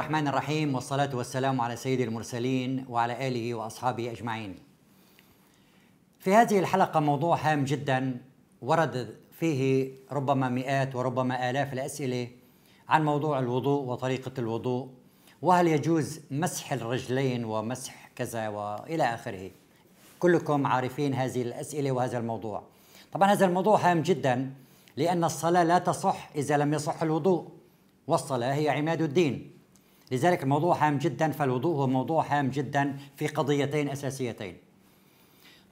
الرحمن الرحيم والصلاة والسلام على سيد المرسلين وعلى آله وأصحابه أجمعين. في هذه الحلقة موضوع هام جدا ورد فيه ربما مئات وربما آلاف الأسئلة عن موضوع الوضوء وطريقة الوضوء وهل يجوز مسح الرجلين ومسح كذا وإلى آخره. كلكم عارفين هذه الأسئلة وهذا الموضوع. طبعا هذا الموضوع هام جدا لأن الصلاة لا تصح إذا لم يصح الوضوء والصلاة هي عماد الدين لذلك الموضوع هام جدا فالوضوء هو موضوع هام جدا في قضيتين اساسيتين.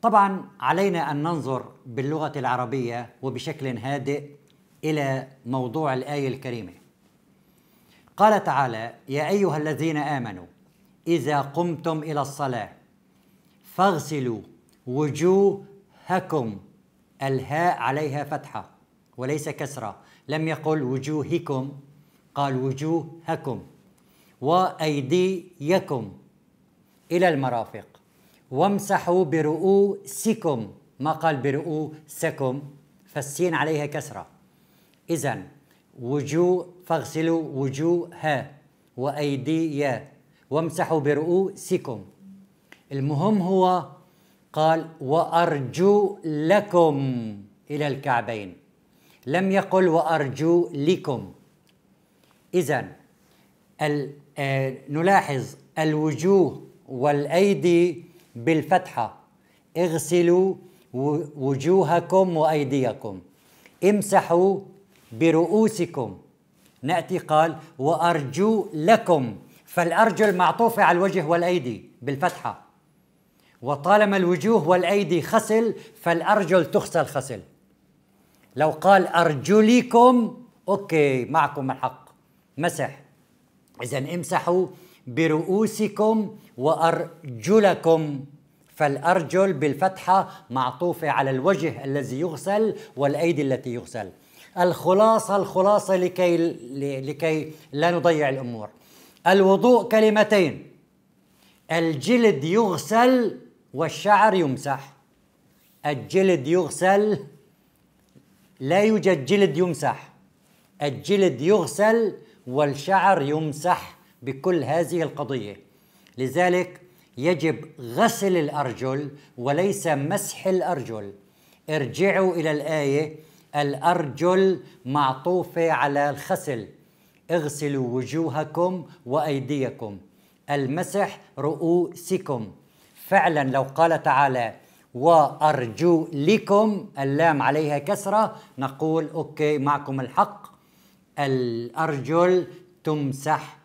طبعا علينا ان ننظر باللغه العربيه وبشكل هادئ الى موضوع الايه الكريمه. قال تعالى: يا ايها الذين امنوا اذا قمتم الى الصلاه فاغسلوا وجوهكم الهاء عليها فتحه وليس كسره، لم يقل وجوهكم قال وجوهكم وأيديكم إلى المرافق وامسحوا برؤوسكم ما قال برؤوسكم فالسين عليها كسرة إذا وجوه فاغسلوا وجوه ها وأيدي يا وامسحوا برؤوسكم المهم هو قال وأرجو لكم إلى الكعبين لم يقل وأرجو لكم إذا آه، نلاحظ الوجوه والأيدي بالفتحة اغسلوا وجوهكم وأيديكم امسحوا برؤوسكم نأتي قال وأرجو لكم فالأرجل معطوفة على الوجه والأيدي بالفتحة وطالما الوجوه والأيدي خسل فالأرجل تغسل خسل لو قال أرجلكم أوكي معكم الحق مسح إذا امسحوا برؤوسكم وأرجلكم فالأرجل بالفتحة معطوفة على الوجه الذي يغسل والأيدي التي يغسل الخلاصة الخلاصة لكي, لكي لا نضيع الأمور الوضوء كلمتين الجلد يغسل والشعر يمسح الجلد يغسل لا يوجد جلد يمسح الجلد يغسل والشعر يمسح بكل هذه القضية لذلك يجب غسل الأرجل وليس مسح الأرجل ارجعوا إلى الآية الأرجل معطوفة على الخسل اغسلوا وجوهكم وأيديكم المسح رؤوسكم فعلا لو قال تعالى وأرجو لكم اللام عليها كسرة نقول أوكي معكم الحق الأرجل تمسح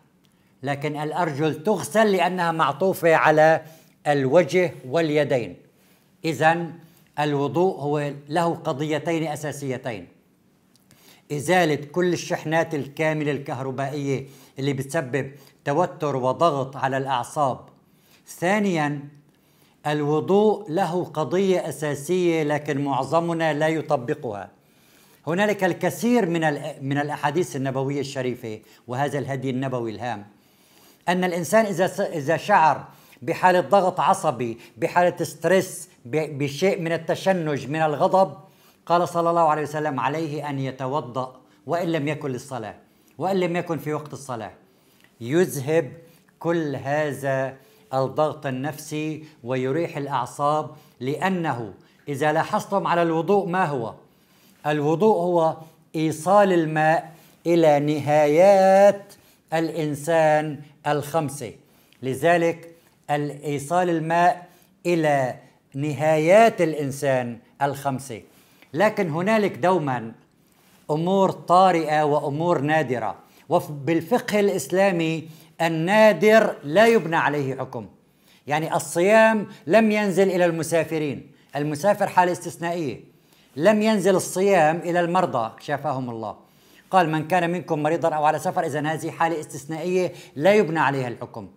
لكن الأرجل تغسل لأنها معطوفة على الوجه واليدين إذا الوضوء هو له قضيتين أساسيتين إزالة كل الشحنات الكاملة الكهربائية اللي بتسبب توتر وضغط على الأعصاب ثانيا الوضوء له قضية أساسية لكن معظمنا لا يطبقها هنالك الكثير من من الاحاديث النبويه الشريفه وهذا الهدي النبوي الهام ان الانسان اذا اذا شعر بحاله ضغط عصبي بحاله ستريس بشيء من التشنج من الغضب قال صلى الله عليه وسلم عليه ان يتوضا وان لم يكن للصلاه وان لم يكن في وقت الصلاه يذهب كل هذا الضغط النفسي ويريح الاعصاب لانه اذا لاحظتم على الوضوء ما هو الوضوء هو ايصال الماء الى نهايات الانسان الخمسه لذلك ايصال الماء الى نهايات الانسان الخمسه لكن هنالك دوما امور طارئه وامور نادره وبالفقه الاسلامي النادر لا يبنى عليه حكم يعني الصيام لم ينزل الى المسافرين المسافر حاله استثنائيه لم ينزل الصيام إلى المرضى شافاهم الله قال من كان منكم مريضا أو على سفر إذا هذه حالة استثنائية لا يبنى عليها الحكم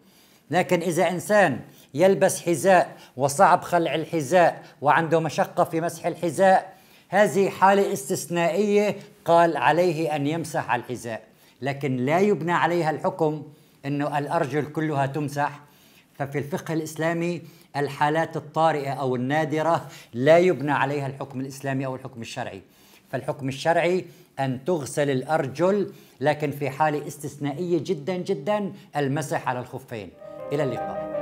لكن إذا إنسان يلبس حذاء وصعب خلع الحذاء وعنده مشقة في مسح الحذاء هذه حالة استثنائية قال عليه أن يمسح الحذاء لكن لا يبنى عليها الحكم أنه الأرجل كلها تمسح ففي الفقه الاسلامي الحالات الطارئه او النادره لا يبنى عليها الحكم الاسلامي او الحكم الشرعي فالحكم الشرعي ان تغسل الارجل لكن في حاله استثنائيه جدا جدا المسح على الخفين الى اللقاء